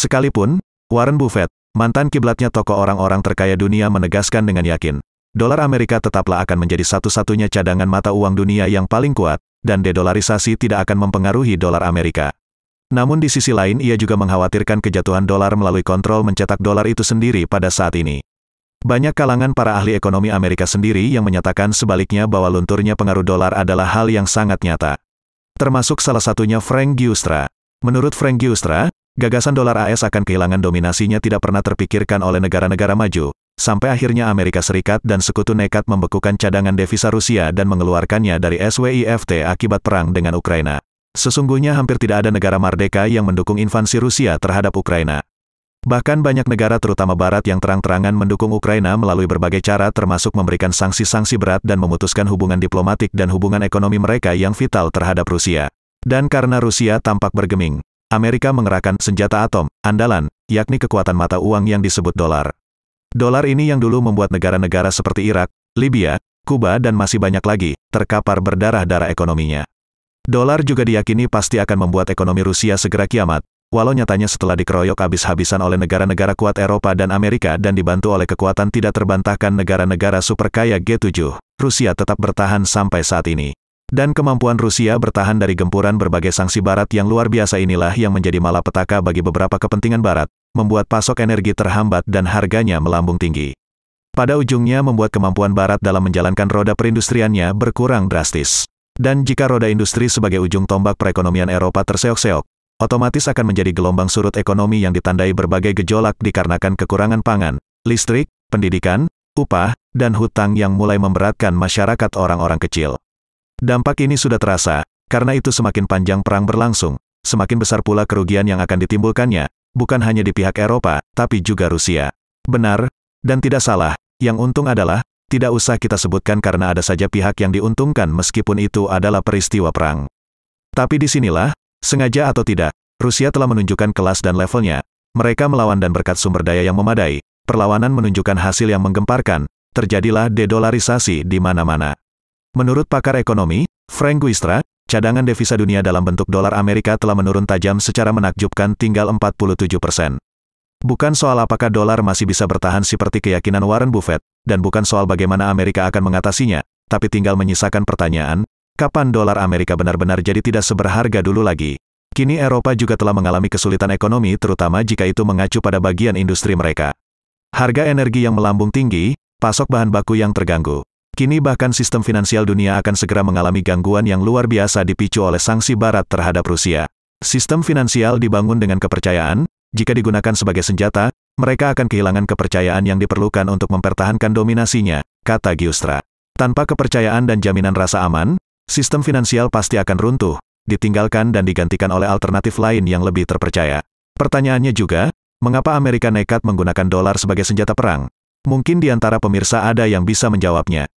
Sekalipun, Warren Buffett, mantan kiblatnya toko orang-orang terkaya dunia menegaskan dengan yakin, dolar Amerika tetaplah akan menjadi satu-satunya cadangan mata uang dunia yang paling kuat, dan dedolarisasi tidak akan mempengaruhi dolar Amerika. Namun di sisi lain ia juga mengkhawatirkan kejatuhan dolar melalui kontrol mencetak dolar itu sendiri pada saat ini. Banyak kalangan para ahli ekonomi Amerika sendiri yang menyatakan sebaliknya bahwa lunturnya pengaruh dolar adalah hal yang sangat nyata. Termasuk salah satunya Frank Giustra. Menurut Frank Giustra, Gagasan dolar AS akan kehilangan dominasinya tidak pernah terpikirkan oleh negara-negara maju, sampai akhirnya Amerika Serikat dan sekutu nekat membekukan cadangan devisa Rusia dan mengeluarkannya dari SWIFT akibat perang dengan Ukraina. Sesungguhnya hampir tidak ada negara merdeka yang mendukung invasi Rusia terhadap Ukraina. Bahkan banyak negara terutama Barat yang terang-terangan mendukung Ukraina melalui berbagai cara termasuk memberikan sanksi-sanksi berat dan memutuskan hubungan diplomatik dan hubungan ekonomi mereka yang vital terhadap Rusia. Dan karena Rusia tampak bergeming, Amerika mengerahkan senjata atom, andalan, yakni kekuatan mata uang yang disebut dolar. Dolar ini yang dulu membuat negara-negara seperti Irak, Libya, Kuba dan masih banyak lagi, terkapar berdarah-darah ekonominya. Dolar juga diyakini pasti akan membuat ekonomi Rusia segera kiamat, walau nyatanya setelah dikeroyok habis-habisan oleh negara-negara kuat Eropa dan Amerika dan dibantu oleh kekuatan tidak terbantahkan negara-negara super kaya G7, Rusia tetap bertahan sampai saat ini. Dan kemampuan Rusia bertahan dari gempuran berbagai sanksi barat yang luar biasa inilah yang menjadi malapetaka bagi beberapa kepentingan barat, membuat pasok energi terhambat dan harganya melambung tinggi. Pada ujungnya membuat kemampuan barat dalam menjalankan roda perindustriannya berkurang drastis. Dan jika roda industri sebagai ujung tombak perekonomian Eropa terseok-seok, otomatis akan menjadi gelombang surut ekonomi yang ditandai berbagai gejolak dikarenakan kekurangan pangan, listrik, pendidikan, upah, dan hutang yang mulai memberatkan masyarakat orang-orang kecil. Dampak ini sudah terasa, karena itu semakin panjang perang berlangsung, semakin besar pula kerugian yang akan ditimbulkannya, bukan hanya di pihak Eropa, tapi juga Rusia. Benar, dan tidak salah, yang untung adalah, tidak usah kita sebutkan karena ada saja pihak yang diuntungkan meskipun itu adalah peristiwa perang. Tapi disinilah, sengaja atau tidak, Rusia telah menunjukkan kelas dan levelnya, mereka melawan dan berkat sumber daya yang memadai, perlawanan menunjukkan hasil yang menggemparkan, terjadilah dedolarisasi di mana-mana. Menurut pakar ekonomi, Frank Guistra, cadangan devisa dunia dalam bentuk dolar Amerika telah menurun tajam secara menakjubkan tinggal 47 persen. Bukan soal apakah dolar masih bisa bertahan seperti keyakinan Warren Buffett, dan bukan soal bagaimana Amerika akan mengatasinya, tapi tinggal menyisakan pertanyaan, kapan dolar Amerika benar-benar jadi tidak seberharga dulu lagi. Kini Eropa juga telah mengalami kesulitan ekonomi terutama jika itu mengacu pada bagian industri mereka. Harga energi yang melambung tinggi, pasok bahan baku yang terganggu, Kini bahkan sistem finansial dunia akan segera mengalami gangguan yang luar biasa dipicu oleh sanksi barat terhadap Rusia. Sistem finansial dibangun dengan kepercayaan, jika digunakan sebagai senjata, mereka akan kehilangan kepercayaan yang diperlukan untuk mempertahankan dominasinya, kata Giustra. Tanpa kepercayaan dan jaminan rasa aman, sistem finansial pasti akan runtuh, ditinggalkan dan digantikan oleh alternatif lain yang lebih terpercaya. Pertanyaannya juga, mengapa Amerika nekat menggunakan dolar sebagai senjata perang? Mungkin di antara pemirsa ada yang bisa menjawabnya.